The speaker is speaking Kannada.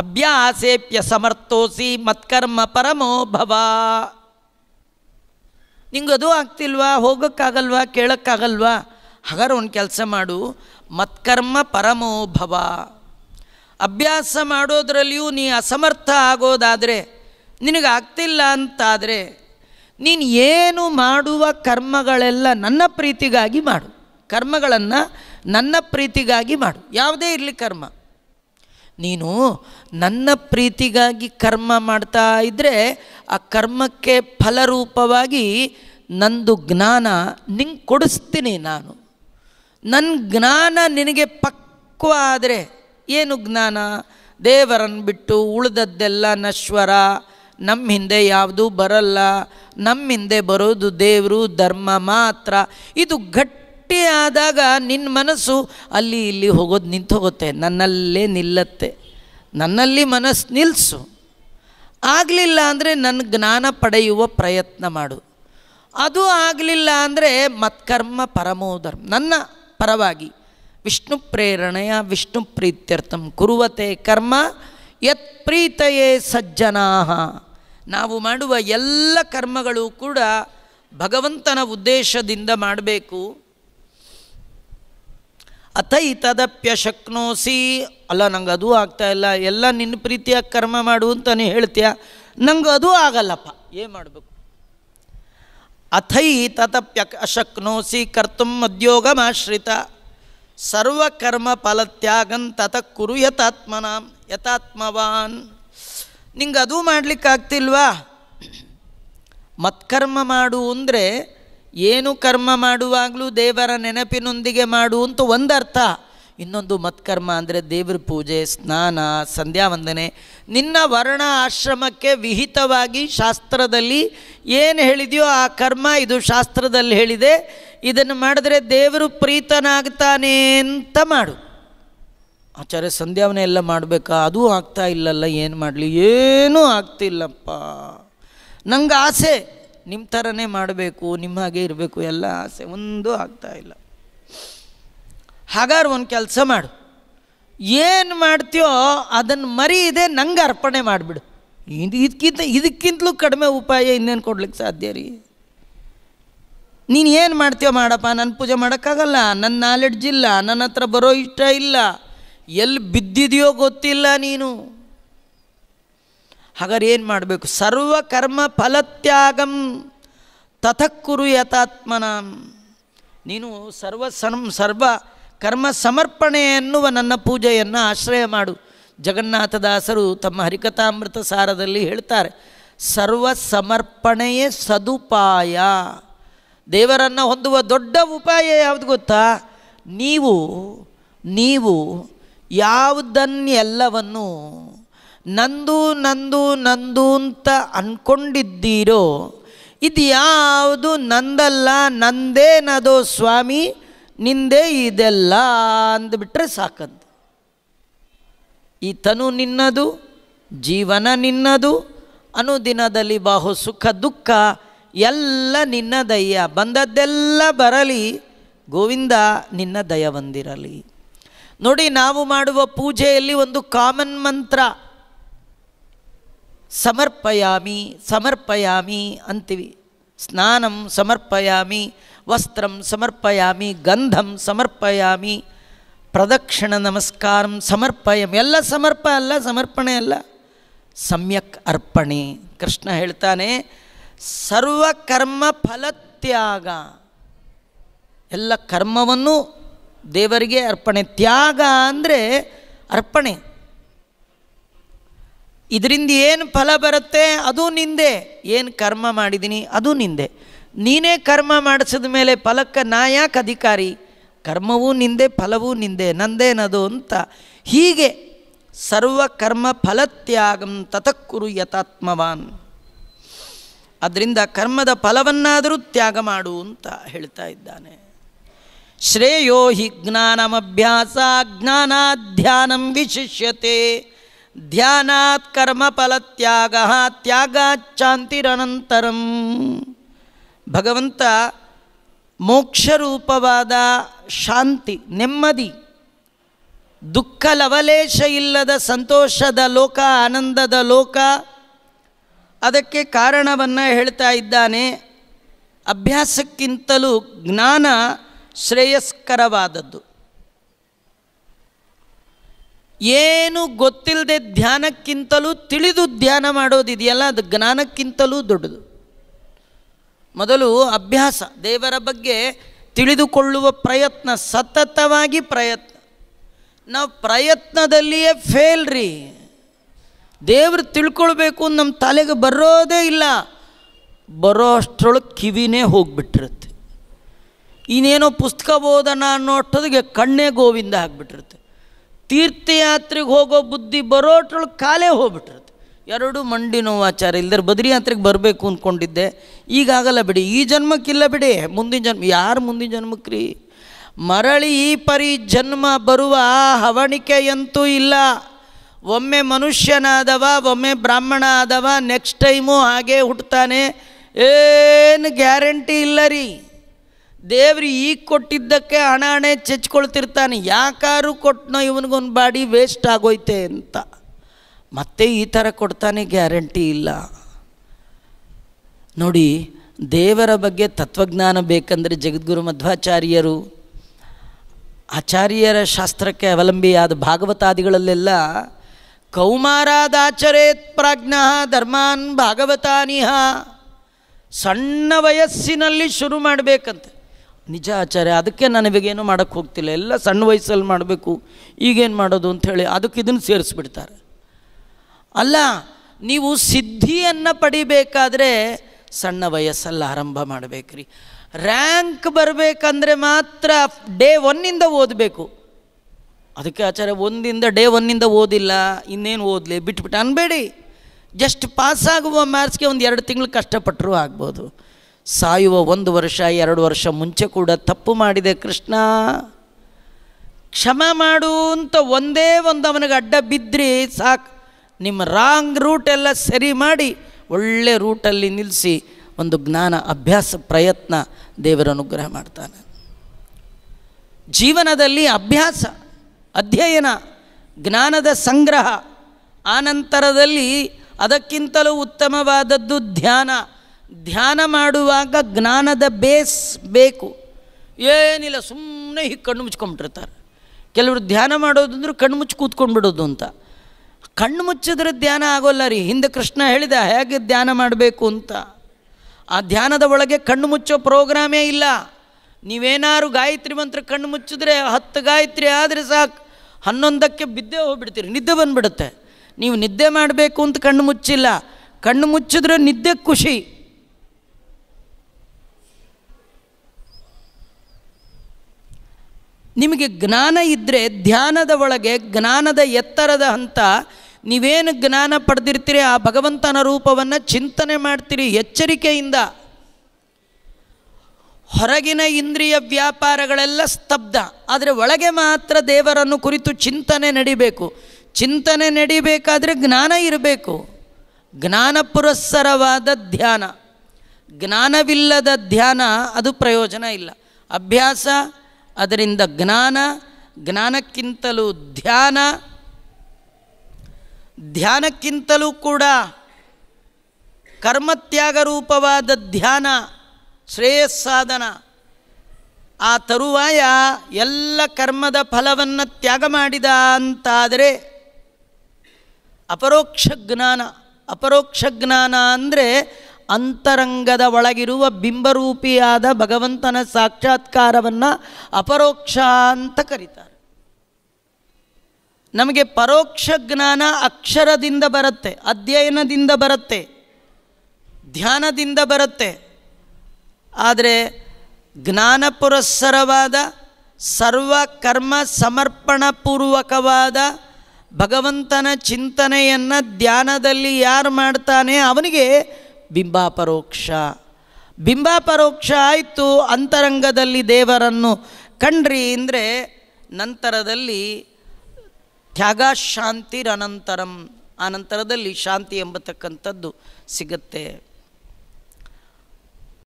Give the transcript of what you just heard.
ಅಭ್ಯಾಸೇಪ್ಯ ಸಮರ್ಥೋಸಿ ಮತ್ಕರ್ಮ ಪರಮೋ ಭವ ನಿಂಗದು ಆಗ್ತಿಲ್ವಾ ಹೋಗೋಕ್ಕಾಗಲ್ವಾ ಕೇಳೋಕ್ಕಾಗಲ್ವಾ ಹಾಗಾದ್ರೆ ಒಂದು ಕೆಲಸ ಮಾಡು ಮತ್ಕರ್ಮ ಪರಮೋ ಭವ ಅಭ್ಯಾಸ ಮಾಡೋದರಲ್ಲಿಯೂ ನೀ ಅಸಮರ್ಥ ಆಗೋದಾದರೆ ನಿನಗಾಗ್ತಿಲ್ಲ ಅಂತಾದರೆ ನೀನು ಏನು ಮಾಡುವ ಕರ್ಮಗಳೆಲ್ಲ ನನ್ನ ಪ್ರೀತಿಗಾಗಿ ಮಾಡು ಕರ್ಮಗಳನ್ನು ನನ್ನ ಪ್ರೀತಿಗಾಗಿ ಮಾಡು ಯಾವುದೇ ಇರಲಿ ಕರ್ಮ ನೀನು ನನ್ನ ಪ್ರೀತಿಗಾಗಿ ಕರ್ಮ ಮಾಡ್ತಾ ಇದ್ದರೆ ಆ ಕರ್ಮಕ್ಕೆ ಫಲರೂಪವಾಗಿ ನಂದು ಜ್ಞಾನ ನಿಂಗೆ ಕೊಡಿಸ್ತೀನಿ ನಾನು ನನ್ನ ಜ್ಞಾನ ನಿನಗೆ ಪಕ್ವ ಆದರೆ ಏನು ಜ್ಞಾನ ದೇವರನ್ನು ಬಿಟ್ಟು ಉಳಿದದ್ದೆಲ್ಲ ನಶ್ವರ ನಮ್ಮ ಹಿಂದೆ ಯಾವುದೂ ಬರಲ್ಲ ನಮ್ಮ ಹಿಂದೆ ಬರೋದು ದೇವರು ಧರ್ಮ ಮಾತ್ರ ಇದು ಗಟ್ಟಿ ಆದಾಗ ನಿನ್ನ ಮನಸ್ಸು ಅಲ್ಲಿ ಇಲ್ಲಿ ಹೋಗೋದು ನಿಂತು ಹೋಗುತ್ತೆ ನನ್ನಲ್ಲೇ ನಿಲ್ಲತ್ತೆ ನನ್ನಲ್ಲಿ ಮನಸ್ಸು ನಿಲ್ಲಿಸು ಆಗಲಿಲ್ಲ ಅಂದರೆ ನನ್ನ ಜ್ಞಾನ ಪಡೆಯುವ ಪ್ರಯತ್ನ ಮಾಡು ಅದು ಆಗಲಿಲ್ಲ ಅಂದರೆ ಮತ್ಕರ್ಮ ಪರಮೋಧರ್ಮ ನನ್ನ ಪರವಾಗಿ ವಿಷ್ಣು ಪ್ರೇರಣೆಯ ವಿಷ್ಣು ಪ್ರೀತ್ಯರ್ಥಂ ಕುರುವತೆ ಕರ್ಮ ಯತ್ ಪ್ರೀತಯೇ ಸಜ್ಜನಾ ನಾವು ಮಾಡುವ ಎಲ್ಲ ಕರ್ಮಗಳು ಕೂಡ ಭಗವಂತನ ಉದ್ದೇಶದಿಂದ ಮಾಡಬೇಕು ಅಥೈತದಪ್ಯಶಕ್ನೋಸಿ ಅಲ್ಲ ನಂಗೆ ಅದೂ ಆಗ್ತಾಯಿಲ್ಲ ಎಲ್ಲ ನಿನ್ನ ಪ್ರೀತಿಯಾಗಿ ಕರ್ಮ ಮಾಡು ಅಂತಾನೆ ನೀನು ಹೇಳ್ತೀಯ ನಂಗೆ ಅದೂ ಆಗಲ್ಲಪ್ಪ ಏನು ಮಾಡಬೇಕು ಅಥೈ ತತಪ್ಯಕ್ ಅಶಕ್ನೋಸಿ ಕರ್ತುಂ ಉದ್ಯೋಗಮಾಶ್ರಿತ ಸರ್ವಕರ್ಮ ಫಲತ್ಯಾಗನ್ ತತ ಕುರು ಯಥಾತ್ಮನ ಯಥಾತ್ಮವಾನ್ ನಿಂಗೆ ಅದೂ ಮಾಡಲಿಕ್ಕಾಗ್ತಿಲ್ವಾ ಮತ್ಕರ್ಮ ಮಾಡು ಅಂದರೆ ಏನು ಕರ್ಮ ಮಾಡುವಾಗಲೂ ದೇವರ ನೆನಪಿನೊಂದಿಗೆ ಮಾಡು ಅಂತ ಇನ್ನೊಂದು ಮತ್ಕರ್ಮ ಅಂದರೆ ದೇವ್ರ ಪೂಜೆ ಸ್ನಾನ ಸಂಧ್ಯಾ ವಂದನೆ ನಿನ್ನ ವರ್ಣ ಆಶ್ರಮಕ್ಕೆ ವಿಹಿತವಾಗಿ ಶಾಸ್ತ್ರದಲ್ಲಿ ಏನು ಹೇಳಿದೆಯೋ ಆ ಕರ್ಮ ಇದು ಶಾಸ್ತ್ರದಲ್ಲಿ ಹೇಳಿದೆ ಇದನ್ನು ಮಾಡಿದ್ರೆ ದೇವರು ಪ್ರೀತನಾಗ್ತಾನೆ ಅಂತ ಮಾಡು ಆಚಾರ್ಯ ಸಂಧ್ಯಾವನೆ ಎಲ್ಲ ಮಾಡಬೇಕಾ ಅದೂ ಆಗ್ತಾ ಇಲ್ಲಲ್ಲ ಏನು ಮಾಡಲಿ ಏನೂ ಆಗ್ತಿಲ್ಲಪ್ಪ ನಂಗೆ ಆಸೆ ನಿಮ್ಮ ಥರನೇ ಮಾಡಬೇಕು ನಿಮ್ಮ ಹಾಗೆ ಇರಬೇಕು ಎಲ್ಲ ಆಸೆ ಒಂದೂ ಆಗ್ತಾ ಇಲ್ಲ ಹಾಗಾದ್ರೆ ಒಂದು ಕೆಲಸ ಮಾಡು ಏನು ಮಾಡ್ತೀಯೋ ಅದನ್ನು ಇದೆ ನಂಗೆ ಅರ್ಪಣೆ ಮಾಡಿಬಿಡು ಇದು ಇದಕ್ಕಿಂತ ಇದಕ್ಕಿಂತಲೂ ಕಡಿಮೆ ಉಪಾಯ ಇನ್ನೇನು ಕೊಡ್ಲಿಕ್ಕೆ ಸಾಧ್ಯ ರೀ ನೀನು ಏನು ಮಾಡ್ತೀಯೋ ಮಾಡಪ್ಪ ನನ್ನ ಪೂಜೆ ಮಾಡೋಕ್ಕಾಗಲ್ಲ ನನ್ನ ನಾಲೆಡ್ಜ್ ಇಲ್ಲ ನನ್ನ ಹತ್ರ ಬರೋ ಇಷ್ಟ ಇಲ್ಲ ಎಲ್ಲಿ ಬಿದ್ದಿದೆಯೋ ಗೊತ್ತಿಲ್ಲ ನೀನು ಹಾಗಾದ್ರೆ ಏನು ಮಾಡಬೇಕು ಸರ್ವಕರ್ಮ ಫಲತ್ಯಾಗಂ ತಥಕ್ಕುರು ಯಥಾತ್ಮನ ನೀನು ಸರ್ವ ಸಂ ಸರ್ವ ಕರ್ಮ ಸಮರ್ಪಣೆ ಎನ್ನುವ ನನ್ನ ಪೂಜೆಯನ್ನು ಆಶ್ರಯ ಮಾಡು ಜಗನ್ನಾಥದಾಸರು ತಮ್ಮ ಹರಿಕಥಾಮೃತ ಸಾರದಲ್ಲಿ ಹೇಳ್ತಾರೆ ಸರ್ವ ಸಮರ್ಪಣೆಯೇ ಸದುಪಾಯ ದೇವರನ್ನು ಹೊಂದುವ ದೊಡ್ಡ ಉಪಾಯ ಯಾವುದು ಗೊತ್ತಾ ನೀವು ನೀವು ಯಾವುದನ್ನೆಲ್ಲವನ್ನು ನಂದು ನಂದು ನಂದು ಅಂತ ಅಂದ್ಕೊಂಡಿದ್ದೀರೋ ಇದು ಯಾವುದು ನಂದಲ್ಲ ನಂದೇನದೋ ಸ್ವಾಮಿ ನಿಂದೇ ಇದೆಲ್ಲ ಅಂದ್ಬಿಟ್ರೆ ಸಾಕದ್ದು ಈ ನಿನ್ನದು ಜೀವನ ನಿನ್ನದು ಅನುದಿನದಲ್ಲಿ ಬಾಹು ಸುಖ ದುಃಖ ಎಲ್ಲ ನಿನ್ನ ದಯ್ಯ ಬಂದದ್ದೆಲ್ಲ ಬರಲಿ ಗೋವಿಂದ ನಿನ್ನ ದಯ ಬಂದಿರಲಿ ನೋಡಿ ನಾವು ಮಾಡುವ ಪೂಜೆಯಲ್ಲಿ ಒಂದು ಕಾಮನ್ ಮಂತ್ರ ಸಮರ್ಪಯಾಮಿ ಸಮರ್ಪಯಾಮಿ ಅಂತೀವಿ ಸ್ನಾನಂ ಸಮರ್ಪಯಾಮಿ ವಸ್ತ್ರಂ ಸಮರ್ಪಯಾಮಿ ಗಂಧಂ ಸಮರ್ಪಯಾಮಿ ಪ್ರದಕ್ಷಿಣ ನಮಸ್ಕಾರಂ ಸಮರ್ಪಯಂ ಎಲ್ಲ ಸಮರ್ಪ ಅಲ್ಲ ಸಮರ್ಪಣೆ ಅಲ್ಲ ಸಮ್ಯಕ್ ಅರ್ಪಣೆ ಕೃಷ್ಣ ಹೇಳ್ತಾನೆ ಸರ್ವಕರ್ಮ ಫಲತ್ಯಾಗ ಎಲ್ಲ ಕರ್ಮವನ್ನು ದೇವರಿಗೆ ಅರ್ಪಣೆ ತ್ಯಾಗ ಅಂದರೆ ಅರ್ಪಣೆ ಇದರಿಂದ ಏನು ಫಲ ಬರುತ್ತೆ ಅದು ನಿಂದೆ ಏನು ಕರ್ಮ ಮಾಡಿದ್ದೀನಿ ಅದು ನಿಂದೆ ನೀನೇ ಕರ್ಮ ಮಾಡಿಸಿದ ಮೇಲೆ ಫಲಕ್ಕೆ ನಾ ಯಾಕೆ ಅಧಿಕಾರಿ ಕರ್ಮವೂ ನಿಂದೆ ಫಲವೂ ನಿಂದೆ ನಂದೇನದು ಅಂತ ಹೀಗೆ ಸರ್ವಕರ್ಮ ಫಲತ್ಯಾಗಂ ತತಕ್ಕುರು ಯಥಾತ್ಮವಾನ್ ಅದರಿಂದ ಕರ್ಮದ ಫಲವನ್ನಾದರೂ ತ್ಯಾಗ ಮಾಡು ಅಂತ ಹೇಳ್ತಾ ಇದ್ದಾನೆ ಶ್ರೇಯೋ ಹಿ ಜ್ಞಾನಮಭ್ಯಾಸ ಜ್ಞಾನಾಧ್ಯಾನಂ ವಿಶಿಷ್ಯತೆ ಧ್ಯಾನಾತ್ ಕರ್ಮ ಫಲತ್ಯಾಗ ಚಾಂತಿರನಂತರಂ ಭಗವಂತ ಮೋಕ್ಷರೂಪವಾದ ಶಾಂತಿ ನೆಮ್ಮದಿ ದುಃಖ ಲವಲೇಶ ಇಲ್ಲದ ಸಂತೋಷದ ಲೋಕ ಆನಂದದ ಲೋಕ ಅದಕ್ಕೆ ಕಾರಣವನ್ನು ಹೇಳ್ತಾ ಇದ್ದಾನೆ ಅಭ್ಯಾಸಕ್ಕಿಂತಲೂ ಜ್ಞಾನ ಶ್ರೇಯಸ್ಕರವಾದದ್ದು ಏನು ಗೊತ್ತಿಲ್ಲದೆ ಧ್ಯಾನಕ್ಕಿಂತಲೂ ತಿಳಿದು ಧ್ಯಾನ ಮಾಡೋದಿದೆಯಲ್ಲ ಅದು ಜ್ಞಾನಕ್ಕಿಂತಲೂ ದೊಡ್ಡದು ಮೊದಲು ಅಭ್ಯಾಸ ದೇವರ ಬಗ್ಗೆ ತಿಳಿದುಕೊಳ್ಳುವ ಪ್ರಯತ್ನ ಸತತವಾಗಿ ಪ್ರಯತ್ನ ನಾವು ಪ್ರಯತ್ನದಲ್ಲಿಯೇ ಫೇಲ್ ರೀ ದೇವ್ರು ತಿಳ್ಕೊಳ್ಬೇಕು ನಮ್ಮ ತಲೆಗೆ ಬರೋದೇ ಇಲ್ಲ ಬರೋ ಅಷ್ಟರೊಳಗೆ ಕಿವಿನೇ ಹೋಗ್ಬಿಟ್ಟಿರುತ್ತೆ ಇನ್ನೇನೋ ಪುಸ್ತಕ ಓದೋಣ ಅನ್ನೋ ಕಣ್ಣೇ ಗೋವಿಂದ ಆಗಿಬಿಟ್ಟಿರುತ್ತೆ ತೀರ್ಥಯಾತ್ರೆಗೆ ಹೋಗೋ ಬುದ್ಧಿ ಬರೋಟ್ರೊಳಗೆ ಕಾಲೇ ಹೋಗ್ಬಿಟ್ಟಿರುತ್ತೆ ಎರಡು ಮಂಡಿ ನೋವು ಆಚಾರ ಇಲ್ದರೆ ಬದ್ರಿ ಯಾತ್ರೆಗೆ ಬರಬೇಕು ಅಂದ್ಕೊಂಡಿದ್ದೆ ಈಗಾಗಲ್ಲ ಬಿಡಿ ಈ ಜನ್ಮಕ್ಕಿಲ್ಲ ಬಿಡಿ ಮುಂದಿನ ಜನ್ಮ ಯಾರು ಮುಂದಿನ ಜನ್ಮಕ್ಕೆ ರೀ ಮರಳಿ ಈ ಪರಿ ಜನ್ಮ ಬರುವ ಹವಣಿಕೆಯಂತೂ ಇಲ್ಲ ಒಮ್ಮೆ ಮನುಷ್ಯನಾದವ ಒಮ್ಮೆ ಬ್ರಾಹ್ಮಣ ಆದವ ನೆಕ್ಸ್ಟ್ ಟೈಮು ಹಾಗೆ ಹುಟ್ಟುತ್ತಾನೆ ಏನು ಗ್ಯಾರಂಟಿ ಇಲ್ಲ ರೀ ದೇವರು ಈಗ ಕೊಟ್ಟಿದ್ದಕ್ಕೆ ಹಣ ಹಣೆ ಚೆಚ್ಕೊಳ್ತಿರ್ತಾನೆ ಯಾಕಾರು ಕೊಟ್ಟನೋ ಇವನಿಗೊಂದು ಬಾಡಿ ವೇಸ್ಟ್ ಆಗೋಯ್ತೆ ಅಂತ ಮತ್ತೆ ಈ ಥರ ಕೊಡ್ತಾನೆ ಗ್ಯಾರಂಟಿ ಇಲ್ಲ ನೋಡಿ ದೇವರ ಬಗ್ಗೆ ತತ್ವಜ್ಞಾನ ಬೇಕಂದರೆ ಜಗದ್ಗುರು ಮಧ್ವಾಚಾರ್ಯರು ಆಚಾರ್ಯರ ಶಾಸ್ತ್ರಕ್ಕೆ ಅವಲಂಬಿಯಾದ ಭಾಗವತಾದಿಗಳಲ್ಲೆಲ್ಲ ಕೌಮಾರಾದಾಚರೇತ್ ಪ್ರಾಜ್ಞ ಧರ್ಮಾನ್ ಭಾಗವತಾನಿಹ ಸಣ್ಣ ವಯಸ್ಸಿನಲ್ಲಿ ಶುರು ಮಾಡಬೇಕಂತೆ ನಿಜ ಆಚಾರ್ಯ ಅದಕ್ಕೆ ನನಗೇನು ಮಾಡೋಕ್ಕೆ ಹೋಗ್ತಿಲ್ಲ ಎಲ್ಲ ಸಣ್ಣ ವಯಸ್ಸಲ್ಲಿ ಮಾಡಬೇಕು ಈಗೇನು ಮಾಡೋದು ಅಂಥೇಳಿ ಅದಕ್ಕೆ ಇದನ್ನು ಸೇರಿಸ್ಬಿಡ್ತಾರೆ ಅಲ್ಲ ನೀವು ಸಿದ್ಧಿಯನ್ನು ಪಡಿಬೇಕಾದ್ರೆ ಸಣ್ಣ ವಯಸ್ಸಲ್ಲಿ ಆರಂಭ ಮಾಡಬೇಕ್ರಿ ರ್ಯಾಂಕ್ ಬರಬೇಕಂದ್ರೆ ಮಾತ್ರ ಡೇ ಒನ್ನಿಂದ ಓದಬೇಕು ಅದಕ್ಕೆ ಆಚಾರ್ಯ ಒಂದಿಂದ ಡೇ ಒನ್ನಿಂದ ಓದಿಲ್ಲ ಇನ್ನೇನು ಓದಲಿ ಬಿಟ್ಬಿಟ್ಟು ಅನ್ಬೇಡಿ ಜಸ್ಟ್ ಪಾಸ್ ಆಗುವ ಮಾರ್ಕ್ಸ್ಗೆ ಒಂದು ಎರಡು ತಿಂಗಳು ಕಷ್ಟಪಟ್ಟರೂ ಆಗ್ಬೋದು ಸಾಯುವ ಒಂದು ವರ್ಷ ಎರಡು ವರ್ಷ ಮುಂಚೆ ಕೂಡ ತಪ್ಪು ಮಾಡಿದೆ ಕೃಷ್ಣ ಕ್ಷಮ ಮಾಡು ಅಂತ ಒಂದೇ ಒಂದು ಅವನಿಗೆ ಅಡ್ಡ ಬಿದ್ದರೆ ಸಾಕು ನಿಮ್ಮ ರಾಂಗ್ ರೂಟೆಲ್ಲ ಸರಿ ಮಾಡಿ ಒಳ್ಳೆ ರೂಟಲ್ಲಿ ನಿಲ್ಲಿಸಿ ಒಂದು ಜ್ಞಾನ ಅಭ್ಯಾಸ ಪ್ರಯತ್ನ ದೇವರ ಅನುಗ್ರಹ ಮಾಡ್ತಾನೆ ಜೀವನದಲ್ಲಿ ಅಭ್ಯಾಸ ಅಧ್ಯಯನ ಜ್ಞಾನದ ಸಂಗ್ರಹ ಆನಂತರದಲ್ಲಿ ಅದಕ್ಕಿಂತಲೂ ಉತ್ತಮವಾದದ್ದು ಧ್ಯಾನ ಧ್ಯಾನ ಮಾಡುವಾಗ ಜ್ಞಾನದ ಬೇಸ್ ಬೇಕು ಏನಿಲ್ಲ ಸುಮ್ಮನೆ ಹೀಗೆ ಕಣ್ಣು ಮುಚ್ಕೊಂಡ್ಬಿಟ್ಟಿರ್ತಾರೆ ಕೆಲವರು ಧ್ಯಾನ ಮಾಡೋದು ಅಂದ್ರೆ ಕಣ್ಣು ಮುಚ್ಚಿ ಬಿಡೋದು ಅಂತ ಕಣ್ಣು ಮುಚ್ಚಿದ್ರೆ ಧ್ಯಾನ ಆಗೋಲ್ಲ ರೀ ಹಿಂದೆ ಕೃಷ್ಣ ಹೇಳಿದ ಹೇಗೆ ಧ್ಯಾನ ಮಾಡಬೇಕು ಅಂತ ಆ ಧ್ಯಾನದ ಒಳಗೆ ಕಣ್ಣು ಮುಚ್ಚೋ ಪ್ರೋಗ್ರಾಮೇ ಇಲ್ಲ ನೀವೇನಾರು ಗಾಯತ್ರಿ ಮಂತ್ರ ಕಣ್ಣು ಮುಚ್ಚಿದ್ರೆ ಹತ್ತು ಗಾಯತ್ರಿ ಆದರೆ ಸಾಕು ಹನ್ನೊಂದಕ್ಕೆ ಬಿದ್ದೇ ಹೋಗ್ಬಿಡ್ತೀರಿ ನಿದ್ದೆ ಬಂದುಬಿಡುತ್ತೆ ನೀವು ನಿದ್ದೆ ಮಾಡಬೇಕು ಅಂತ ಕಣ್ಣು ಮುಚ್ಚಿಲ್ಲ ಕಣ್ಣು ಮುಚ್ಚಿದ್ರೆ ನಿದ್ದೆ ಖುಷಿ ನಿಮಗೆ ಜ್ಞಾನ ಇದ್ದರೆ ಧ್ಯಾನದ ಒಳಗೆ ಜ್ಞಾನದ ಎತ್ತರದ ಹಂತ ನೀವೇನು ಜ್ಞಾನ ಪಡೆದಿರ್ತೀರಿ ಆ ಭಗವಂತನ ರೂಪವನ್ನು ಚಿಂತನೆ ಮಾಡ್ತೀರಿ ಎಚ್ಚರಿಕೆಯಿಂದ ಹೊರಗಿನ ಇಂದ್ರಿಯ ವ್ಯಾಪಾರಗಳೆಲ್ಲ ಸ್ತಬ್ಧ ಆದರೆ ಒಳಗೆ ಮಾತ್ರ ದೇವರನ್ನು ಕುರಿತು ಚಿಂತನೆ ನಡಿಬೇಕು ಚಿಂತನೆ ನಡಿಬೇಕಾದರೆ ಜ್ಞಾನ ಇರಬೇಕು ಜ್ಞಾನ ಪುರಸ್ಸರವಾದ ಧ್ಯಾನ ಜ್ಞಾನವಿಲ್ಲದ ಧ್ಯಾನ ಅದು ಪ್ರಯೋಜನ ಇಲ್ಲ ಅಭ್ಯಾಸ ಅದರಿಂದ ಜ್ಞಾನ ಜ್ಞಾನಕ್ಕಿಂತಲೂ ಧ್ಯಾನ ಧ್ಯಾನಕ್ಕಿಂತಲೂ ಕೂಡ ಕರ್ಮತ್ಯಾಗ ರೂಪವಾದ ಧ್ಯಾನ ಶ್ರೇಯಸ್ಸಾಧನ ಆ ತರುವಾಯ ಎಲ್ಲ ಕರ್ಮದ ಫಲವನ್ನು ತ್ಯಾಗ ಮಾಡಿದ ಅಂತಾದರೆ ಅಪರೋಕ್ಷ ಜ್ಞಾನ ಅಪರೋಕ್ಷ ಜ್ಞಾನ ಅಂದರೆ ಅಂತರಂಗದ ಒಳಗಿರುವ ಬಿಂಬರೂಪಿಯಾದ ಭಗವಂತನ ಸಾಕ್ಷಾತ್ಕಾರವನ್ನು ಅಪರೋಕ್ಷ ಅಂತ ಕರೀತಾರೆ ನಮಗೆ ಪರೋಕ್ಷ ಜ್ಞಾನ ಅಕ್ಷರದಿಂದ ಬರುತ್ತೆ ಅಧ್ಯಯನದಿಂದ ಬರುತ್ತೆ ಧ್ಯಾನದಿಂದ ಬರುತ್ತೆ ಆದರೆ ಜ್ಞಾನ ಪುರಸ್ಸರವಾದ ಸರ್ವ ಕರ್ಮ ಸಮರ್ಪಣಪೂರ್ವಕವಾದ ಭಗವಂತನ ಚಿಂತನೆಯನ್ನು ಧ್ಯಾನದಲ್ಲಿ ಯಾರು ಮಾಡ್ತಾನೆ ಅವನಿಗೆ ಬಿಂಬಾಪರೋಕ್ಷ ಬಿಂಬಾಪರೋಕ್ಷ ಆಯಿತು ಅಂತರಂಗದಲ್ಲಿ ದೇವರನ್ನು ಕಂಡ್ರಿ ಅಂದರೆ ನಂತರದಲ್ಲಿ ತ್ಯಾಗಾಶಾಂತಿರನಂತರಂ ಆ ಆನಂತರದಲ್ಲಿ ಶಾಂತಿ ಎಂಬತಕ್ಕಂಥದ್ದು ಸಿಗುತ್ತೆ